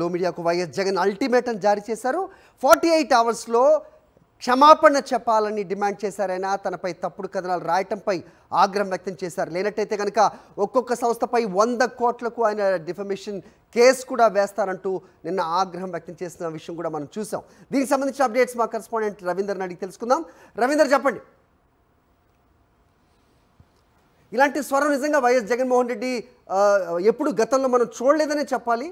లో మీడియాకు YS Jagan ultimatum జారీ చేశారు ఫార్టీ ఎయిట్ అవర్స్లో క్షమాపణ చెప్పాలని డిమాండ్ చేశారైనా తనపై తప్పుడు కథనాలు రాయటంపై ఆగ్రహం వ్యక్తం చేశారు లేనట్టయితే కనుక ఒక్కొక్క సంస్థపై వంద కోట్లకు ఆయన డిఫమేషన్ కేసు కూడా వేస్తారంటూ నిన్న ఆగ్రహం వ్యక్తం చేసిన విషయం కూడా మనం చూసాం దీనికి సంబంధించిన అప్డేట్స్ మా కరెస్పాండెంట్ రవీందర్ అడిగి తెలుసుకుందాం రవీందర్ చెప్పండి ఇలాంటి స్వరం నిజంగా వైఎస్ జగన్మోహన్ రెడ్డి ఎప్పుడు గతంలో మనం చూడలేదనే చెప్పాలి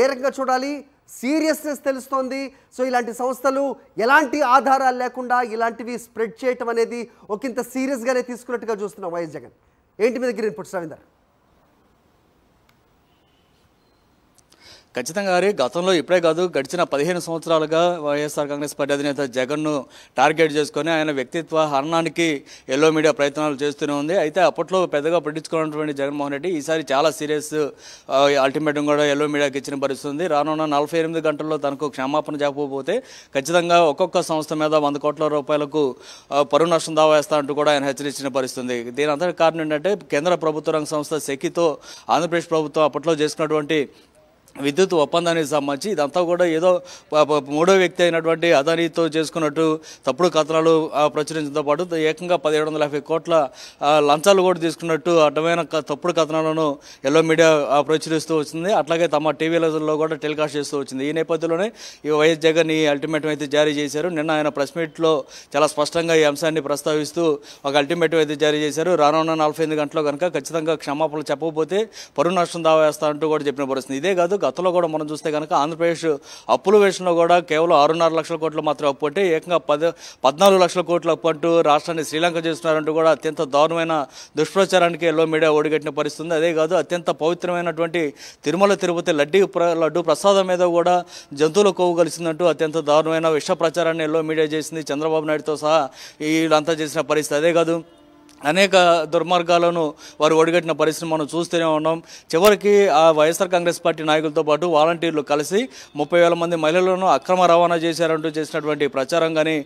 ఏ రకంగా చూడాలి సీరియస్నెస్ తెలుస్తోంది సో ఇలాంటి సంస్థలు ఎలాంటి ఆధారాలు లేకుండా ఇలాంటివి స్ప్రెడ్ చేయటం అనేది ఒకంత సీరియస్గానే తీసుకున్నట్టుగా చూస్తున్నాం వైఎస్ జగన్ ఏంటి మీద గ్రీన్ ఇన్పుట్స్ రవీందర్ ఖచ్చితంగా అరే గతంలో ఇప్పుడే కాదు గడిచిన పదిహేను సంవత్సరాలుగా వైఎస్ఆర్ కాంగ్రెస్ పార్టీ అధినేత జగన్ను టార్గెట్ చేసుకొని ఆయన వ్యక్తిత్వ హరణానికి ఎల్లో మీడియా ప్రయత్నాలు చేస్తూనే ఉంది అయితే అప్పట్లో పెద్దగా పట్టించుకున్నటువంటి జగన్మోహన్ రెడ్డి ఈసారి చాలా సీరియస్ అల్టిమేటం కూడా ఎల్లో మీడియాకి ఇచ్చిన పరిస్థితి ఉంది రానున్న నలభై ఎనిమిది గంటల్లో తనకు క్షమాపణ చెప్పకపోతే ఖచ్చితంగా ఒక్కొక్క సంస్థ మీద వంద కోట్ల రూపాయలకు పరువు నష్టం దావా వేస్తా అంటూ కూడా ఆయన హెచ్చరించిన పరిస్థితుంది దీని అంతటి కారణం ఏంటంటే కేంద్ర ప్రభుత్వ రంగ సంస్థ సెకితో ఆంధ్రప్రదేశ్ ప్రభుత్వం అప్పట్లో చేసుకున్నటువంటి విద్యుత్ ఒప్పందానికి సంబంధించి ఇదంతా కూడా ఏదో మూడో వ్యక్తి అయినటువంటి అదానితో చేసుకున్నట్టు తప్పుడు కథనాలు ప్రచురించడంతో పాటు ఏకంగా పదిహేడు వందల యాభై కోట్ల లంచాలు కూడా తీసుకున్నట్టు అడ్డమైన తప్పుడు కథనాలను ఎల్లో మీడియా ప్రచురిస్తూ వచ్చింది అట్లాగే తమ టీవీలలో కూడా టెలికాస్ట్ చేస్తూ వచ్చింది ఈ నేపథ్యంలోనే ఈ వైఎస్ జగన్ ఈ అల్టిమేటం అయితే జారీ చేశారు నిన్న ఆయన ప్రెస్ మీట్లో చాలా స్పష్టంగా ఈ అంశాన్ని ప్రస్తావిస్తూ ఒక అల్టిమేటం అయితే జారీ చేశారు రానున్న నలభై ఎనిమిది గంటలు కనుక ఖచ్చితంగా క్షమాపణలు చెప్పకపోతే పరువు నష్టం దావేస్తా అంటూ కూడా చెప్పిన పరిస్థితి ఇదే కాదు గతంలో కూడా మనం చూస్తే కనుక ఆంధ్రప్రదేశ్ అప్పుల విషయంలో కూడా కేవలం ఆరున్నర లక్షల కోట్లు మాత్రం అప్పు అంటే ఏకంగా పది పద్నాలుగు లక్షల కోట్లు అప్పు అంటూ రాష్ట్రాన్ని శ్రీలంక చేస్తున్నారంటూ కూడా అత్యంత దారుణమైన దుష్ప్రచారానికి ఎల్లో మీడియా ఓడిగట్టిన పరిస్థితుంది అదే కాదు అత్యంత పవిత్రమైనటువంటి తిరుమల తిరుపతి లడ్డీ లడ్డు ప్రసాదం మీద కూడా జంతువుల కొవ్వు కలిసిందంటూ అత్యంత దారుణమైన విష ప్రచారాన్ని ఎల్లో మీడియా చేసింది చంద్రబాబు నాయుడుతో సహా వీళ్ళంతా చేసిన పరిస్థితి అదే కాదు అనేక దుర్మార్గాలను వారు ఒడిగట్టిన పరిస్థితి మనం చూస్తూనే ఉన్నాం చివరికి ఆ వైఎస్ఆర్ కాంగ్రెస్ పార్టీ నాయకులతో పాటు వాలంటీర్లు కలిసి ముప్పై వేల మంది మహిళలను అక్రమ రవాణా చేశారంటూ చేసినటువంటి ప్రచారం కానీ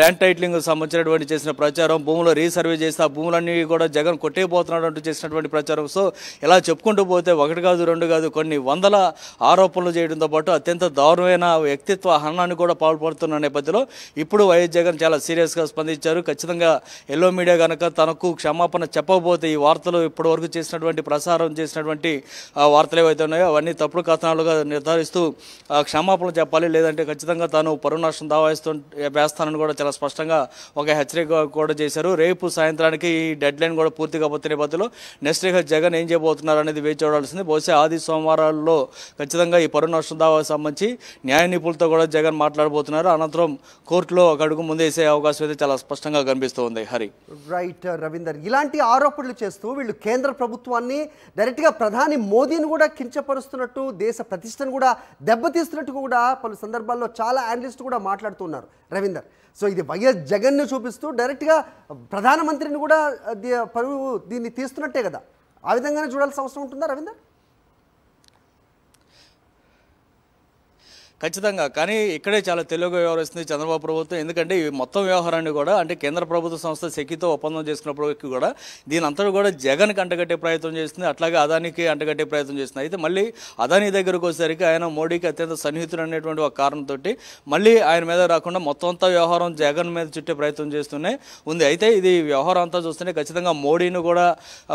ల్యాండ్ టైట్లింగ్ సంబంధించినటువంటి చేసిన ప్రచారం భూములు రీసర్వే చేసి ఆ భూములన్నీ కూడా జగన్ కొట్టేయబోతున్నాడు అంటూ చేసినటువంటి ప్రచారం సో ఇలా చెప్పుకుంటూ పోతే ఒకటి కాదు రెండు కాదు కొన్ని వందల ఆరోపణలు చేయడంతో పాటు అత్యంత దారుణమైన వ్యక్తిత్వ హనాన్ని కూడా పాల్పడుతున్న నేపథ్యంలో ఇప్పుడు వైఎస్ జగన్ చాలా సీరియస్గా స్పందించారు ఖచ్చితంగా ఎల్లో మీడియా కనుక తనకు క్షమాపణ చెప్పబోతే ఈ వార్తలు ఇప్పటివరకు చేసినటువంటి ప్రసారం చేసినటువంటి వార్తలు ఏవైతే ఉన్నాయో అవన్నీ తప్పుడు కథనాలుగా నిర్ధారిస్తూ క్షమాపణ చెప్పాలి లేదంటే ఖచ్చితంగా తాను పరువు నష్టం దావాయిస్తూ వేస్తానని కూడా చాలా స్పష్టంగా ఒక హెచ్చరిక కూడా చేశారు రేపు సాయంత్రానికి ఈ డెడ్ లైన్ కూడా పూర్తి కాబోతున్న నేపథ్యంలో నెక్స్ట్ జగన్ ఏం చేయబోతున్నారు అనేది వేచి చూడాల్సింది బహుశా ఆది సోమవారాల్లో ఖచ్చితంగా ఈ పరువు నష్టం దావా సంబంధించి న్యాయ నిపుణులతో కూడా జగన్ మాట్లాడబోతున్నారు అనంతరం కోర్టులో ఒక అడుగు ముందేసే అవకాశం అయితే చాలా స్పష్టంగా కనిపిస్తోంది హరి రైట్ రవీందర్ ఇలాంటి ఆరోపణలు చేస్తూ వీళ్ళు కేంద్ర ప్రభుత్వాన్ని డైరెక్ట్గా ప్రధాని మోదీని కూడా కించపరుస్తున్నట్టు దేశ ప్రతిష్టను కూడా దెబ్బతీస్తున్నట్టు కూడా పలు సందర్భాల్లో చాలా అనలిస్టులు కూడా మాట్లాడుతున్నారు రవీందర్ సో ఇది వైఎస్ జగన్ను చూపిస్తూ డైరెక్ట్గా ప్రధానమంత్రిని కూడా పరువు దీన్ని తీస్తున్నట్టే కదా ఆ విధంగానే చూడాల్సిన అవసరం ఉంటుందా రవీందర్ ఖచ్చితంగా కానీ ఇక్కడే చాలా తెలుగు వ్యవహరిస్తుంది చంద్రబాబు ప్రభుత్వం ఎందుకంటే ఈ మొత్తం వ్యవహారాన్ని కూడా అంటే కేంద్ర ప్రభుత్వ సంస్థ శక్తితో ఒప్పందం చేసుకున్నప్పటికీ కూడా దీని అంతా కూడా జగన్కి అంటగట్టే ప్రయత్నం చేస్తుంది అట్లాగే అదానికి అంటగట్టే ప్రయత్నం చేస్తుంది అయితే మళ్ళీ అదానీ దగ్గరకు వచ్చేసరికి ఆయన మోడీకి అత్యంత సన్నిహితుడు అనేటువంటి ఒక కారణంతో మళ్ళీ ఆయన మీద రాకుండా మొత్తం అంతా వ్యవహారం జగన్ మీద చుట్టే ప్రయత్నం చేస్తూనే ఉంది అయితే ఇది వ్యవహారం అంతా చూస్తుంటే ఖచ్చితంగా మోడీని కూడా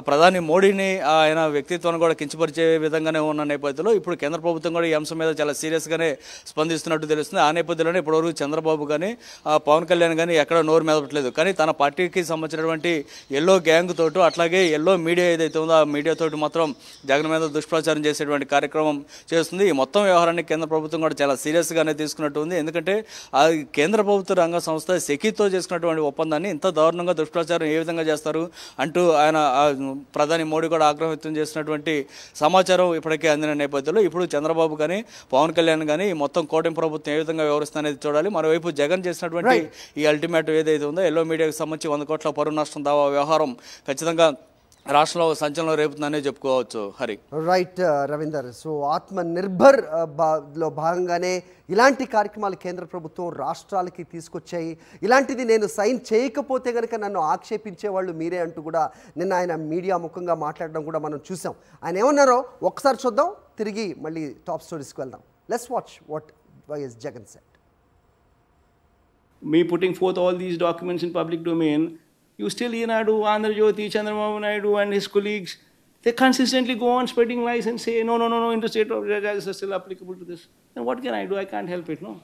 ప్రధాని మోడీని ఆయన వ్యక్తిత్వాన్ని కూడా కించపరిచే విధంగానే ఉన్న నేపథ్యంలో ఇప్పుడు కేంద్ర ప్రభుత్వం కూడా ఈ అంశం మీద చాలా సీరియస్గానే స్పందిస్తున్నట్టు తెలుస్తుంది ఆ నేపథ్యంలోనే ఇప్పటివరకు చంద్రబాబు కానీ పవన్ కళ్యాణ్ కానీ ఎక్కడ నోరు మెదపట్లేదు కానీ తన పార్టీకి సంబంధించినటువంటి ఎల్లో గ్యాంగ్ తోటి అట్లాగే ఎల్లో మీడియా ఏదైతే ఉందో ఆ మీడియా తోటి మాత్రం జగన్ మీద దుష్ప్రచారం చేసేటువంటి కార్యక్రమం చేస్తుంది ఈ మొత్తం వ్యవహారాన్ని కేంద్ర ప్రభుత్వం కూడా చాలా సీరియస్గానే తీసుకున్నట్టు ఉంది ఎందుకంటే ఆ కేంద్ర ప్రభుత్వ రంగ సంస్థ సెకీతో చేసుకున్నటువంటి ఒప్పందాన్ని ఇంత దారుణంగా దుష్ప్రచారం ఏ విధంగా చేస్తారు అంటూ ఆయన ప్రధాని మోడీ కూడా ఆగ్రహం వ్యక్తం చేసినటువంటి సమాచారం ఇప్పటికే అందిన నేపథ్యంలో ఇప్పుడు చంద్రబాబు కానీ పవన్ కళ్యాణ్ కానీ మొత్తం కోటమి ప్రభుత్వం ఏ విధంగా వ్యవహరిస్తుంది అనేది చూడాలి మరోవైపు జగన్ చేసినటువంటి ఈ అల్టిమేట్ ఏదైతే ఉందో ఎల్లో మీడియాకు సంబంధించి వంద కోట్ల పరువు నష్టం దావా వ్యవహారం ఖచ్చితంగా రాష్ట్రంలో సంచలనం రేపుతుందనే చెప్పుకోవచ్చు Hari right uh, Ravinder so Atma Nirbhar uh, లో భాగంగానే ఇలాంటి కార్యక్రమాలు కేంద్ర ప్రభుత్వం రాష్ట్రాలకి తీసుకొచ్చాయి ఇలాంటిది నేను సైన్ చేయకపోతే కనుక నన్ను ఆక్షేపించే వాళ్ళు మీరే అంటూ కూడా నిన్న ఆయన మీడియా ముఖంగా మాట్లాడడం కూడా మనం చూసాం ఆయన ఏమన్నారో ఒకసారి చూద్దాం తిరిగి మళ్ళీ టాప్ స్టోరీస్కి వెళ్దాం Let's watch what Y.S. Jagan said. Me putting forth all these documents in public domain, you still Inadu, Andhra Jyoti, Chandrababu Naidu and his colleagues, they consistently go on spreading lies and say, no, no, no, no, interstate laws are still applicable to this. Then what can I do? I can't help it, no.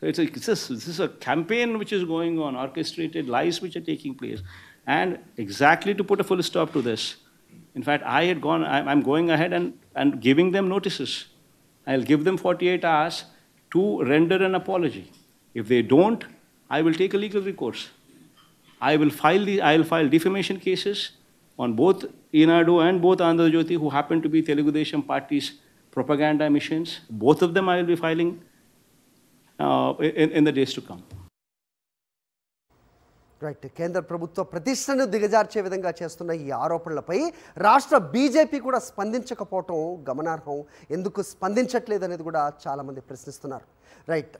So it's a, it's a, this is a campaign which is going on, orchestrated lies which are taking place. And exactly to put a full stop to this, in fact, I had gone, I'm going ahead and, and giving them notices. I'll give them 48 hours to render an apology. If they don't, I will take a legal recourse. I will file, the, I'll file defamation cases on both Inadu and both Andhra Jyoti, who happen to be Telugu Desam party's propaganda missions. Both of them I will be filing uh, in, in the days to come. Right కేంద్ర ప్రభుత్వ ప్రతిష్టను దిగజార్చే విధంగా చేస్తున్న ఈ ఆరోపణలపై రాష్ట్ర BJP కూడా స్పందించకపోవటం గమనార్హం ఎందుకు స్పందించట్లేదు అనేది కూడా చాలామంది ప్రశ్నిస్తున్నారు రైట్